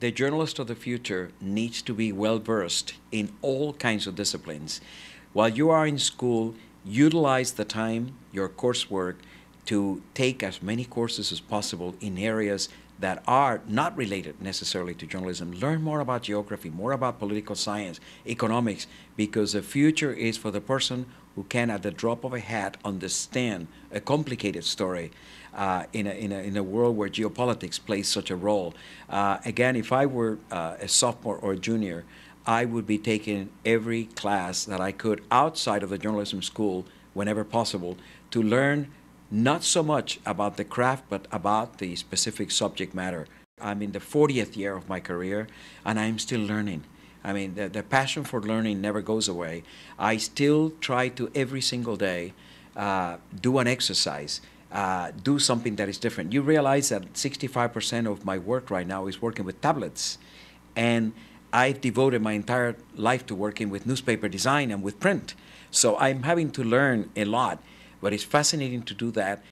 The journalist of the future needs to be well versed in all kinds of disciplines. While you are in school, utilize the time, your coursework, to take as many courses as possible in areas that are not related necessarily to journalism. Learn more about geography, more about political science, economics, because the future is for the person who can, at the drop of a hat, understand a complicated story uh, in, a, in, a, in a world where geopolitics plays such a role. Uh, again, if I were uh, a sophomore or a junior, I would be taking every class that I could outside of the journalism school whenever possible to learn not so much about the craft, but about the specific subject matter. I'm in the 40th year of my career, and I'm still learning. I mean, the, the passion for learning never goes away. I still try to every single day uh, do an exercise, uh, do something that is different. You realize that 65% of my work right now is working with tablets. And I've devoted my entire life to working with newspaper design and with print. So I'm having to learn a lot. But it's fascinating to do that